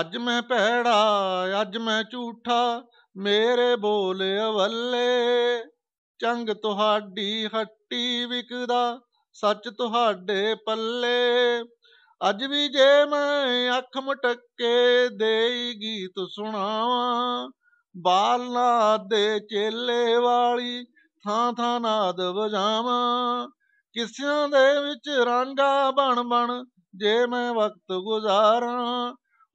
ਅੱਜ ਮੈਂ ਭੈੜਾ ਅੱਜ ਮੈਂ ਝੂਠਾ ਮੇਰੇ ਬੋਲ ਅਵੱਲੇ ਚੰਗ ਤੁਹਾਡੀ ਹੱਟੀ ਵਿਕਦਾ ਸੱਚ ਤੁਹਾਡੇ ਪੱਲੇ ਅੱਜ ਵੀ ਜੇ ਮੈਂ ਅੱਖ ਮਟਕੇ ਦੇਈ ਗੀਤ ਸੁਣਾਵਾਂ ਬਾਲਾ ਦੇ ਚੇਲੇ ਵਾਲੀ ਥਾਂ ਥਾਂ ਨਾਦ ਵਜਾਵਾਂ ਕਿਸਿਆਂ ਦੇ ਵਿੱਚ ਰਾਂਗਾ ਬਣ ਬਣ ਜੇ ਮੈਂ ਵਕਤ ਗੁਜ਼ਾਰਾਂ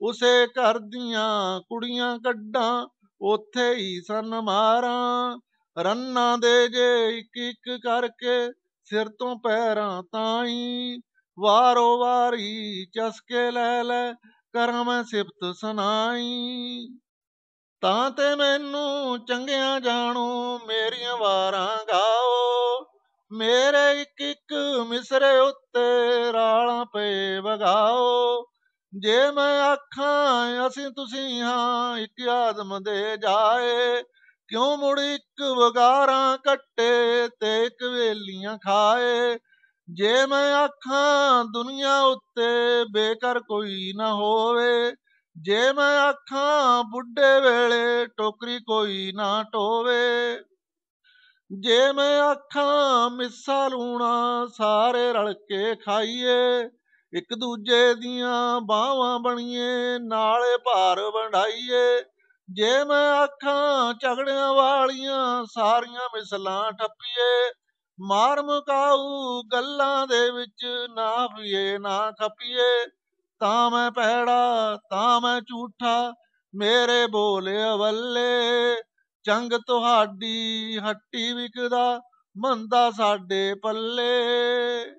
ਉਸੇ ਘਰ ਦੀਆਂ ਕੁੜੀਆਂ ਕੱਢਾਂ ਉਥੇ ਹੀ ਸਨ ਮਾਰਾਂ ਰੰਨਾ ਦੇ ਜੇ ਇੱਕ ਇੱਕ ਕਰਕੇ ਸਿਰ ਤੋਂ ਪੈਰਾਂ ਤਾਈ ਵਾਰੋ ਵਾਰੀ ਚਸਕੇ ਲੈ ਲੈ ਕਰਮ ਸਿਫਤ ਸੁਨਾਈ ਤਾਂ ਤੇ ਮੈਨੂੰ ਚੰਗਿਆਂ ਜਾਣੋ ਮੇਰੀਆਂ ਵਾਰਾਂ ਗਾਓ ਮੇਰੇ ਇੱਕ ਇੱਕ ਮਿਸਰੇ ਉੱਤੇ ਰਾਲਾਂ ਪੇ ਵਗਾਓ ਜੇ ਮੈਂ ਆਖਾਂ ਅਸੀਂ ਤੁਸੀਂ ਹਾਂ ਇੱਕ ਆਦਮ ਦੇ ਜਾਏ ਕਿਉਂ ਮੁੜ ਇੱਕ ਵਗਾਰਾਂ ਕੱਟੇ ਤੇ ਇੱਕ ਵੇਲੀਆਂ ਖਾਏ ਜੇ ਮੈਂ ਆਖਾਂ ਦੁਨੀਆ ਉੱਤੇ ਬੇਕਰ ਕੋਈ ਨਾ ਹੋਵੇ ਜੇ ਮੈਂ ਆਖਾਂ ਬੁੱਢੇ ਵੇਲੇ ਟੋਕਰੀ ਕੋਈ ਨਾ ਟੋਵੇ ਜੇ ਮੈਂ ਆਖਾਂ ਮਿੱਸਾ ਲੂਣਾ ਸਾਰੇ ਰਲ ਕੇ ਖਾਈਏ ਇੱਕ ਦੂਜੇ ਦੀਆਂ ਬਾਹਾਂ ਬਣੀਏ ਨਾਲੇ ਭਾਰ ਵੰਡਾਈਏ ਜੇ ਮੈਂ ਅੱਖਾਂ ਝਗੜਿਆਂ ਵਾਲੀਆਂ ਸਾਰੀਆਂ ਮਿਸਲਾਂ ਠੱਪੀਏ ਮਾਰ ਮੁਕਾਊ ਗੱਲਾਂ ਦੇ ਵਿੱਚ ਨਾ ਫੀਏ ਨਾ ਖਪੀਏ ਤਾਂ ਮੈਂ ਪਹਿੜਾ ਤਾਂ ਮੈਂ ਝੂਠਾ ਮੇਰੇ ਬੋਲ ਅਵੱਲੇ ਚੰਗ ਤੁਹਾਡੀ ਹੱਟੀ ਵਿਕਦਾ ਮੰਦਾ ਸਾਡੇ ਪੱਲੇ